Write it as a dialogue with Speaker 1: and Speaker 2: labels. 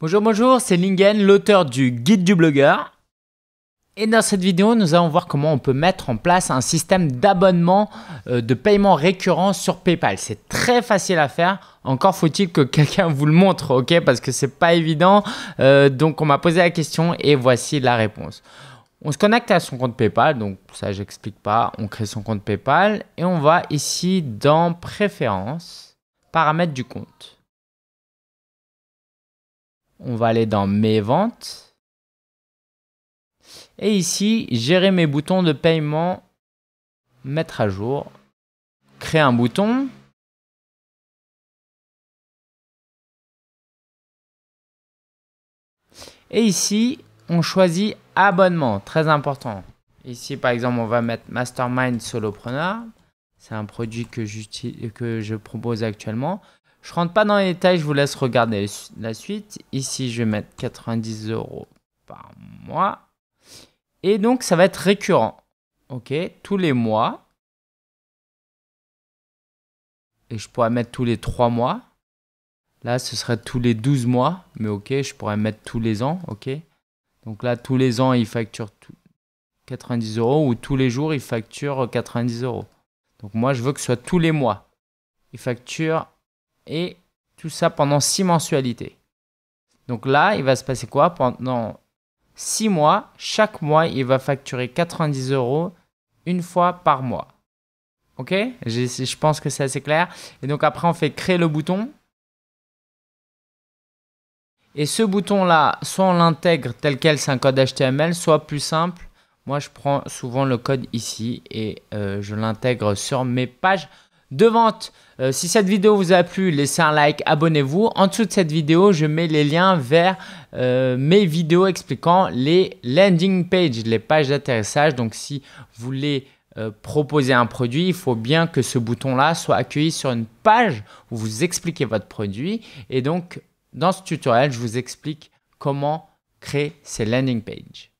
Speaker 1: Bonjour, bonjour, c'est Lingen, l'auteur du guide du blogueur. Et dans cette vidéo, nous allons voir comment on peut mettre en place un système d'abonnement euh, de paiement récurrent sur PayPal. C'est très facile à faire. Encore faut-il que quelqu'un vous le montre, ok Parce que c'est pas évident. Euh, donc on m'a posé la question et voici la réponse. On se connecte à son compte PayPal, donc ça j'explique pas. On crée son compte PayPal et on va ici dans Préférences, Paramètres du compte. On va aller dans mes ventes. Et ici, gérer mes boutons de paiement, mettre à jour, créer un bouton. Et ici, on choisit abonnement, très important. Ici, par exemple, on va mettre Mastermind Solopreneur. C'est un produit que, que je propose actuellement. Je rentre pas dans les détails, je vous laisse regarder la suite. Ici, je vais mettre 90 euros par mois. Et donc, ça va être récurrent. OK, tous les mois. Et je pourrais mettre tous les 3 mois. Là, ce serait tous les 12 mois. Mais OK, je pourrais mettre tous les ans. OK. Donc là, tous les ans, il facture 90 euros ou tous les jours, il facture 90 euros. Donc moi, je veux que ce soit tous les mois. Il facture et tout ça pendant six mensualités. Donc là, il va se passer quoi Pendant six mois, chaque mois, il va facturer 90 euros une fois par mois. Ok Je pense que c'est assez clair. Et donc après, on fait créer le bouton. Et ce bouton-là, soit on l'intègre tel quel, c'est un code HTML, soit plus simple. Moi, je prends souvent le code ici et euh, je l'intègre sur mes pages de vente. Euh, si cette vidéo vous a plu, laissez un like, abonnez-vous. En dessous de cette vidéo, je mets les liens vers euh, mes vidéos expliquant les landing pages, les pages d'atterrissage. Donc si vous voulez euh, proposer un produit, il faut bien que ce bouton-là soit accueilli sur une page où vous expliquez votre produit. Et donc, dans ce tutoriel, je vous explique comment créer ces landing pages.